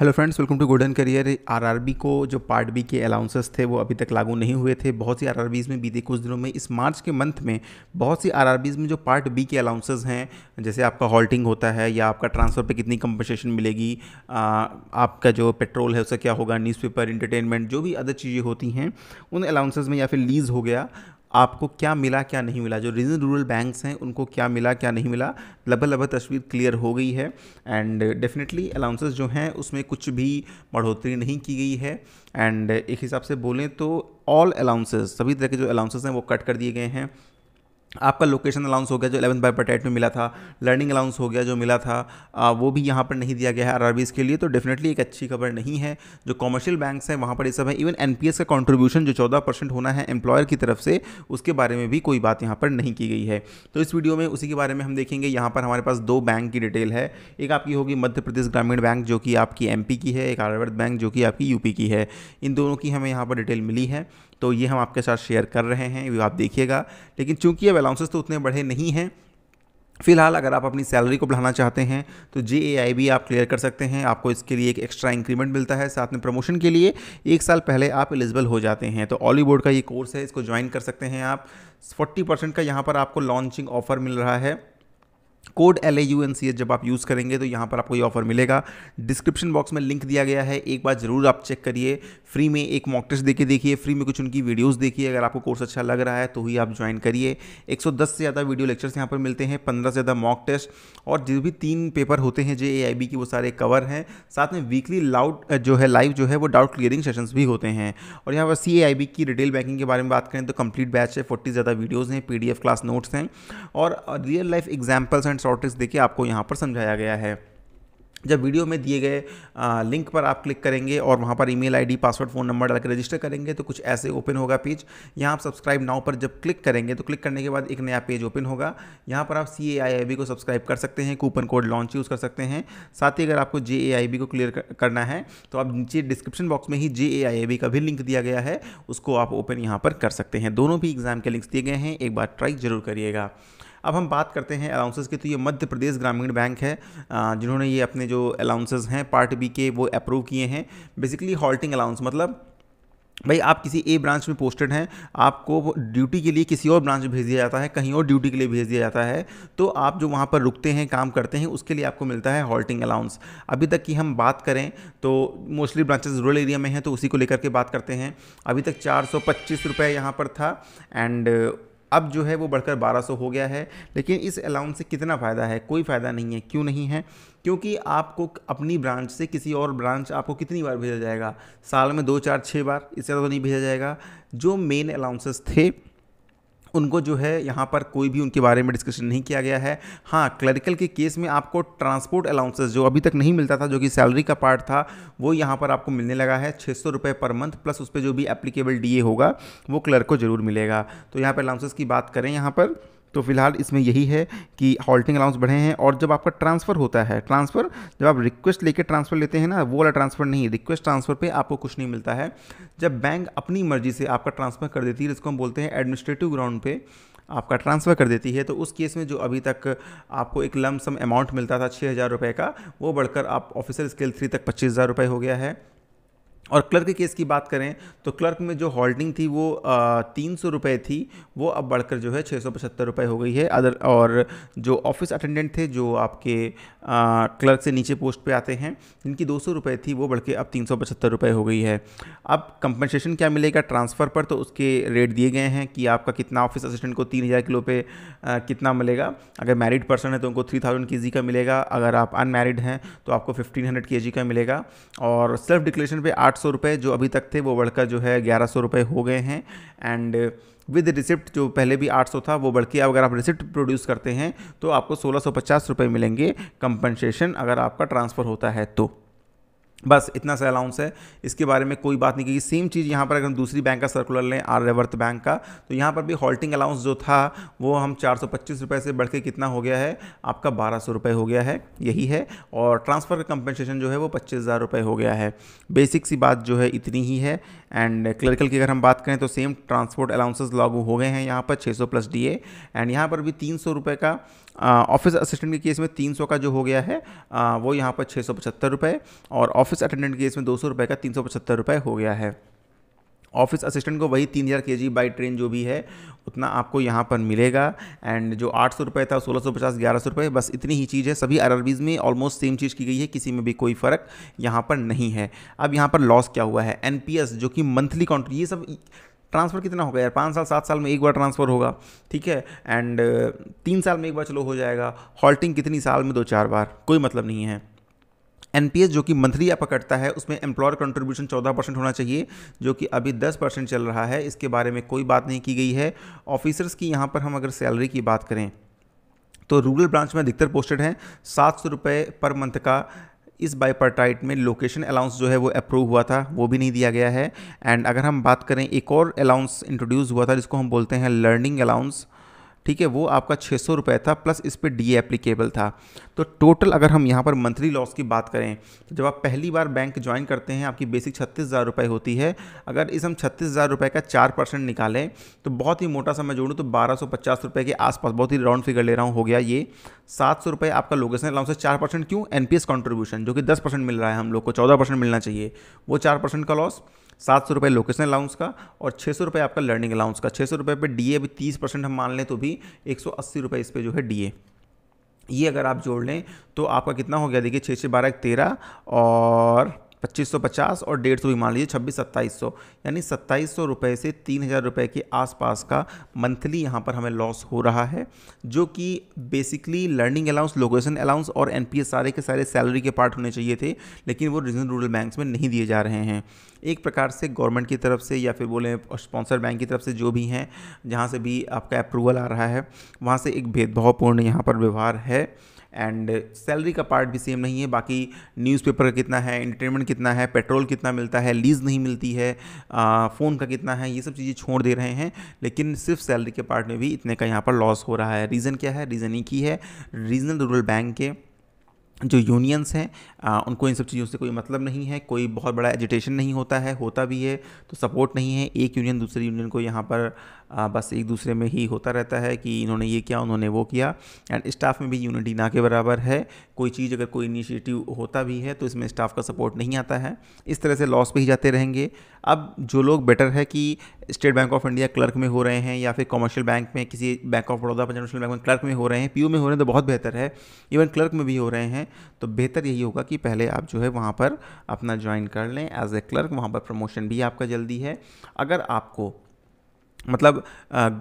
hello friends welcome to golden career RRB को जो part B के अलाउंसेस थे वो अभी तक लागू नहीं हुए थे बहुत सी आरआरबीज़ में बीते कुछ दिनों में इस मार्च के मंथ में बहुत सी आरआरबीज़ में जो पार्ट बी के अलाउंसेस हैं जैसे आपका हॉल्टिंग होता है या आपका ट्रांसफ़र पे कितनी कंपनसेशन मिलेगी आ, आपका जो पेट्रोल है उसका क्या होगा न्यूज़पेपर इंटरटेनमेंट जो भी अदर चीज़ें होती हैं उन अलाउंसेज में या फिर लीज़ हो गया आपको क्या मिला क्या नहीं मिला जो रीजन रूरल बैंक्स हैं उनको क्या मिला क्या नहीं मिला लगभग लगभग तस्वीर क्लियर हो गई है एंड डेफिनेटली अलाउंसेस जो हैं उसमें कुछ भी बढ़ोतरी नहीं की गई है एंड एक हिसाब से बोलें तो ऑल अलाउंसेस सभी तरह के जो अलाउंसेस हैं वो कट कर दिए गए हैं आपका लोकेशन अलाउंस हो गया जो एलेवन बाई पटेट में मिला था लर्निंग अलाउंस हो गया जो मिला था आ, वो भी यहाँ पर नहीं दिया गया है आर के लिए तो डेफिनेटली एक अच्छी खबर नहीं है जो कॉमर्शियल बैंक्स हैं वहाँ पर ये सब है इवन एन का कॉन्ट्रीब्यूशन जो चौदह परसेंट होना है एम्प्लॉयर की तरफ से उसके बारे में भी कोई बात यहाँ पर नहीं की गई है तो इस वीडियो में उसी के बारे में हम देखेंगे यहाँ पर हमारे पास दो बैंक की डिटेल है एक आपकी होगी मध्य प्रदेश ग्रामीण बैंक जो कि आपकी एम की है एक आर्यवर्त बैंक जो कि आपकी यूपी की है इन दोनों की हमें यहाँ पर डिटेल मिली है तो ये हम आपके साथ शेयर कर रहे हैं ये आप देखिएगा लेकिन चूंकि अब अलाउंसेस तो उतने बढ़े नहीं हैं फिलहाल अगर आप अपनी सैलरी को बढ़ाना चाहते हैं तो जे ए आई भी आप क्लियर कर सकते हैं आपको इसके लिए एक एक्स्ट्रा इंक्रीमेंट मिलता है साथ में प्रमोशन के लिए एक साल पहले आप एलिजिबल हो जाते हैं तो ऑली बोर्ड का ये कोर्स है इसको ज्वाइन कर सकते हैं आप 40 परसेंट का यहाँ पर आपको लॉन्चिंग ऑफर मिल रहा है code L A U N C S जब आप यूज़ करेंगे तो यहाँ पर आपको ये ऑफर मिलेगा डिस्क्रिप्शन बॉक्स में लिंक दिया गया है एक बार ज़रूर आप चेक करिए फ्री में एक मॉक टेस्ट देके देखिए फ्री में कुछ उनकी वीडियोस देखिए अगर आपको कोर्स अच्छा लग रहा है तो ही आप ज्वाइन करिए 110 से ज़्यादा वीडियो लेक्चर्स यहाँ पर मिलते हैं पंद्रह से ज़्यादा मॉक टेस्ट और जो भी तीन पेपर होते हैं जे ए की वो सारे कवर हैं साथ में वीकली लाउड जो है लाइव जो है वो डाउट क्लियरिंग सेशन भी होते हैं और यहाँ पर सी की रिटेल बैंकिंग के बारे में बात करें तो कंप्लीट बैच है फोर्टी ज़्यादा वीडियोज़ हैं पी क्लास नोट्स हैं और real life examples and short tricks देखिए आपको यहाँ पर समझाया गया है जब वीडियो में दिए गए लिंक पर आप क्लिक करेंगे और वहाँ पर email ID password phone number डाल रजिस्टर करेंगे तो कुछ ऐसे ओपन होगा पेज यहाँ आप सब्सक्राइब नाउ पर जब क्लिक करेंगे तो क्लिक करने के बाद एक नया पेज ओपन होगा यहाँ पर आप सी ए को सब्सक्राइब कर सकते हैं कूपन कोड लॉन्च यूज़ कर सकते हैं साथ ही अगर आपको जे ए को क्लियर करना है तो आप नीचे डिस्क्रिप्शन बॉक्स में ही जे ए का भी लिंक दिया गया है उसको आप ओपन यहाँ पर कर सकते हैं दोनों भी एग्ज़ाम के लिंक्स दिए गए हैं एक बार ट्राई ज़रूर करिएगा अब हम बात करते हैं अलाउंसेज की तो ये मध्य प्रदेश ग्रामीण बैंक है जिन्होंने ये अपने जो अलाउंसेज हैं पार्ट बी के वो अप्रूव किए हैं बेसिकली हॉल्टिंग अलाउंस मतलब भाई आप किसी ए ब्रांच में पोस्टेड हैं आपको ड्यूटी के लिए किसी और ब्रांच में भेज दिया जाता है कहीं और ड्यूटी के लिए भेज दिया जाता है तो आप जो वहाँ पर रुकते हैं काम करते हैं उसके लिए आपको मिलता है हॉल्टिंग अलाउंस अभी तक की हम बात करें तो मोस्टली ब्रांचेस रूरल एरिया में हैं तो उसी को लेकर के बात करते हैं अभी तक चार सौ पच्चीस यहाँ पर था एंड अब जो है वो बढ़कर 1200 हो गया है लेकिन इस अलाउंस से कितना फ़ायदा है कोई फ़ायदा नहीं है क्यों नहीं है क्योंकि आपको अपनी ब्रांच से किसी और ब्रांच आपको कितनी बार भेजा जाएगा साल में दो चार छः बार इससे ज़्यादा तो नहीं भेजा जाएगा जो मेन अलाउंसेस थे उनको जो है यहाँ पर कोई भी उनके बारे में डिस्कशन नहीं किया गया है हाँ क्लरिकल के केस में आपको ट्रांसपोर्ट अलाउंसेस जो अभी तक नहीं मिलता था जो कि सैलरी का पार्ट था वो यहाँ पर आपको मिलने लगा है छः सौ रुपये पर मंथ प्लस उस पर जो भी एप्लीकेबल डी होगा वो क्लर्क को ज़रूर मिलेगा तो यहाँ पर अलाउंसेस की बात करें यहाँ पर तो फिलहाल इसमें यही है कि हॉल्टिंग अलाउंस बढ़े हैं और जब आपका ट्रांसफ़र होता है ट्रांसफ़र जब आप रिक्वेस्ट लेकर ट्रांसफ़र लेते हैं ना वो वाला ट्रांसफ़र नहीं रिक्वेस्ट ट्रांसफ़र पर आपको कुछ नहीं मिलता है जब बैंक अपनी मर्जी से आपका ट्रांसफ़र कर देती है जिसको हम बोलते हैं एडमिनिस्ट्रेटिव ग्राउंड पर आपका ट्रांसफ़र कर देती है तो उस केस में जो अभी तक आपको एक लम सम अमाउंट मिलता था छः हज़ार रुपये का वो बढ़कर आप ऑफिसर स्केल थ्री तक पच्चीस हज़ार रुपये हो गया है और क्लर्क केस की बात करें तो क्लर्क में जो होल्डिंग थी वो तीन सौ रुपये थी वो अब बढ़कर जो है छः सौ पचहत्तर रुपये हो गई है अदर और जो ऑफिस अटेंडेंट थे जो आपके आ, क्लर्क से नीचे पोस्ट पे आते हैं जिनकी दो सौ रुपये थी वो बढ़ के अब तीन सौ पचहत्तर रुपये हो गई है अब कंपनसेशन क्या मिलेगा ट्रांसफ़र पर तो उसके रेट दिए गए हैं कि आपका कितना ऑफिस असिस्टेंट को तीन हज़ार किलो पे आ, कितना मिलेगा अगर मैरिड पर्सन है तो उनको थ्री थाउजेंड के जी का मिलेगा अगर आप अनमैरिड हैं तो आपको फिफ्टीन हंड्रेड के जी का मिलेगा और सेल्फ डिक्लेरेशन पर आठ आठ सौ रुपये जो अभी तक थे वो बढ़कर जो है ग्यारह सौ रुपये हो गए हैं एंड विद रिसिप्ट जो पहले भी 800 था वो बढ़ के अगर आप रिसिप्ट प्रोड्यूस करते हैं तो आपको सोलह सौ पचास रुपये मिलेंगे कंपनसेशन अगर आपका ट्रांसफ़र होता है तो बस इतना सा अलाउंस है इसके बारे में कोई बात नहीं की सेम चीज़ यहाँ पर अगर हम दूसरी बैंक का सर्कुलर लें आर्यवर्त बैंक का तो यहाँ पर भी हॉल्टिंग अलाउंस जो था वो हम चार रुपये से बढ़ के कितना हो गया है आपका बारह रुपये हो गया है यही है और ट्रांसफ़र का कंपनसेशन जो है वो पच्चीस हज़ार रुपये हो गया है बेसिक सी बात जो है इतनी ही है एंड क्लर्कल की अगर हम बात करें तो सेम ट्रांसपोर्ट अलाउंसेज लागू हो गए हैं यहाँ पर सौ प्लस डी एंड यहाँ पर भी तीन सौ का ऑफिस असिस्टेंट के केस में सौ का जो हो गया है आ, वो यहाँ पर छः सौ पचहत्तर रुपये और ऑफिस अटेंडेंट केस में दो सौ रुपये का तीन सौ पचहत्तर रुपये हो गया है ऑफिस असिस्टेंट को वही तीन हज़ार के जी बाई ट्रेन जो भी है उतना आपको यहाँ पर मिलेगा एंड जो आठ सौ रुपये था सोलह सौ पचास ग्यारह सौ रुपये बस इतनी ही चीज़ है सभी आर में ऑलमोस्ट सेम चीज़ की गई है किसी में भी कोई फ़र्क यहाँ पर नहीं है अब यहाँ पर लॉस क्या हुआ है एन जो कि मंथली कॉन्ट्री ये सब ट्रांसफ़र कितना होगा यार पाँच साल सात साल में एक बार ट्रांसफ़र होगा ठीक है एंड तीन साल में एक बार चलो हो जाएगा हॉल्टिंग कितनी साल में दो चार बार कोई मतलब नहीं है एन जो कि मंथली आपका पकड़ता है उसमें एम्प्लॉयर कंट्रीब्यूशन 14 परसेंट होना चाहिए जो कि अभी 10 परसेंट चल रहा है इसके बारे में कोई बात नहीं की गई है ऑफिसर्स की यहाँ पर हम अगर सैलरी की बात करें तो रूरल ब्रांच में अधिकतर पोस्टेड हैं सात सौ रुपये पर मंथ का इस बाइपार्टाइट में लोकेशन अलाउंस जो है वो अप्रूव हुआ था वो भी नहीं दिया गया है एंड अगर हम बात करें एक और अलाउंस इंट्रोड्यूस हुआ था जिसको हम बोलते हैं लर्निंग अलाउंस ठीक है वो आपका छः सौ रुपये था प्लस इस पर डी एप्लीकेबल था तो टोटल अगर हम यहाँ पर मंथली लॉस की बात करें तो जब आप पहली बार बैंक ज्वाइन करते हैं आपकी बेसिक छत्तीस हज़ार रुपये होती है अगर इस हम छत्तीस हज़ार रुपये का चार परसेंट निकालें तो बहुत ही मोटा सा मैं जोड़ूँ तो बारह सौ पचास रुपये के आसपास बहुत ही राउंड फिगर ले रहा हूँ हो गया ये सात सौ रुपये आपका लोकेशन अलाउंस है चार परसेंट क्यों एन पी एस कॉन्ट्रीब्यूशन जो कि दस परसेंट मिल रहा है हम लोग को चौदह परसेंट मिलना चाहिए वो चार परसेंट का लॉस सात सौ रुपये लोकेशन अलाउंस का और छः सौ रुपये आपका लर्निंग अलाउंस का छः सौ रुपये पर डी ए भी तीस परसेंट हम मान लें तो भी एक सौ अस्सी रुपये इस पर जो है डी ए ये अगर आप जोड़ लें तो आपका कितना हो गया देखिए छः छः बारह तेरह और 2550 और डेढ़ सौ भी मान लीजिए छब्बीस सत्ताईस सौ यानी सत्ताईस सौ रुपये से तीन हज़ार रुपये के आसपास का मंथली यहाँ पर हमें लॉस हो रहा है जो कि basically learning allowance location allowance और एन सारे के सारे सैलरी के पार्ट होने चाहिए थे लेकिन वो रीजनल रूरल बैंक में नहीं दिए जा रहे हैं एक प्रकार से गवर्नमेंट की तरफ से या फिर बोले स्पॉन्सर बैंक की तरफ से जो भी हैं जहाँ से भी आपका अप्रूवल आ रहा है वहाँ से एक भेदभावपूर्ण यहाँ पर व्यवहार है एंड सैलरी का पार्ट भी सेम नहीं है बाकी न्यूज़पेपर का कितना है इंटरटेनमेंट कितना है पेट्रोल कितना मिलता है लीज नहीं मिलती है फ़ोन का कितना है ये सब चीज़ें छोड़ दे रहे हैं लेकिन सिर्फ सैलरी के पार्ट में भी इतने का यहाँ पर लॉस हो रहा है रीज़न क्या है रीज़न एक ही है रीजनल रूरल बैंक के जो यूनियंस हैं उनको इन सब चीज़ों से कोई मतलब नहीं है कोई बहुत बड़ा एजिटेशन नहीं होता है होता भी है तो सपोर्ट नहीं है एक यूनियन दूसरे यूनियन को यहाँ पर आ, बस एक दूसरे में ही होता रहता है कि इन्होंने ये किया उन्होंने वो किया एंड स्टाफ में भी यूनिटी ना के बराबर है कोई चीज़ अगर कोई इनिशिएटिव होता भी है तो इसमें स्टाफ का सपोर्ट नहीं आता है इस तरह से लॉस पर ही जाते रहेंगे अब जो लोग बेटर है कि State Bank of India clerk में हो रहे हैं या फिर कॉमर्शियल बैंक में किसी Bank of Baroda Punjab National Bank में क्लर्क में हो रहे हैं पी में हो रहे हैं तो बहुत बेहतर है इवन क्लर्क में भी हो रहे हैं हैं तो बेहतर यही होगा कि पहले आप जो है वहाँ पर अपना ज्वाइन कर लें एज ए क्लर्क वहाँ पर प्रमोशन भी आपका जल्दी है अगर आपको मतलब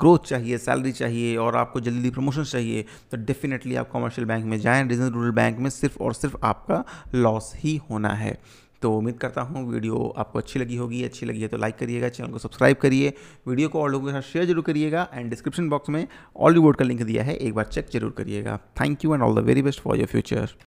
ग्रोथ चाहिए सैलरी चाहिए और आपको जल्दी प्रमोशन चाहिए तो डेफिनेटली आप कमर्शियल बैंक में जाएं रीजनल रूरल बैंक में सिर्फ और सिर्फ आपका लॉस ही होना है तो उम्मीद करता हूँ वीडियो आपको अच्छी लगी होगी अच्छी लगी है तो लाइक करिएगा चैनल को सब्सक्राइब करिए वीडियो को और लोगों के साथ शेयर जरूर करिएगा एंड डिस्क्रिप्शन बॉक्स में ऑल रिवॉर्ड का लिंक दिया है एक बार चेक जरूर करिएगा thank you and all the very best for your future